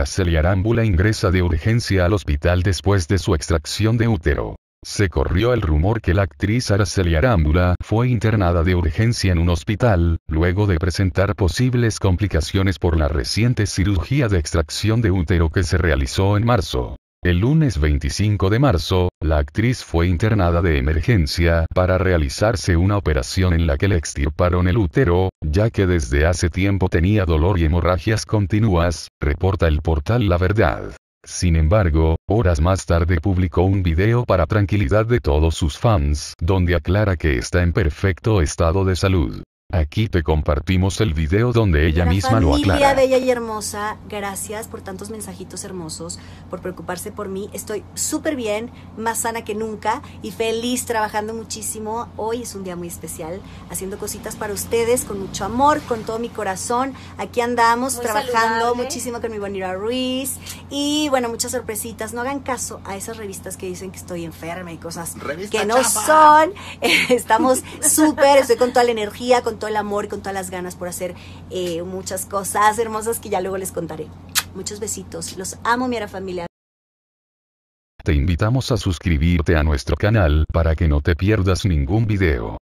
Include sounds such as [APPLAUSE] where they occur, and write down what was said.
Araceli Arámbula ingresa de urgencia al hospital después de su extracción de útero. Se corrió el rumor que la actriz Araceli Arámbula fue internada de urgencia en un hospital, luego de presentar posibles complicaciones por la reciente cirugía de extracción de útero que se realizó en marzo. El lunes 25 de marzo, la actriz fue internada de emergencia para realizarse una operación en la que le extirparon el útero, ya que desde hace tiempo tenía dolor y hemorragias continuas, reporta el portal La Verdad. Sin embargo, horas más tarde publicó un video para tranquilidad de todos sus fans, donde aclara que está en perfecto estado de salud. Aquí te compartimos el video donde ella misma lo aclara. Familia bella y hermosa, gracias por tantos mensajitos hermosos, por preocuparse por mí. Estoy súper bien, más sana que nunca y feliz trabajando muchísimo. Hoy es un día muy especial, haciendo cositas para ustedes con mucho amor, con todo mi corazón. Aquí andamos trabajando muchísimo con mi bonita Ruiz y bueno, muchas sorpresitas. No hagan caso a esas revistas que dicen que estoy enferma y cosas que no son. [LAUGHS] Estamos súper, estoy con toda la energía, con todo el amor y con todas las ganas por hacer eh, muchas cosas hermosas que ya luego les contaré. Muchos besitos, los amo, mi familia. Te invitamos a suscribirte a nuestro canal para que no te pierdas ningún video.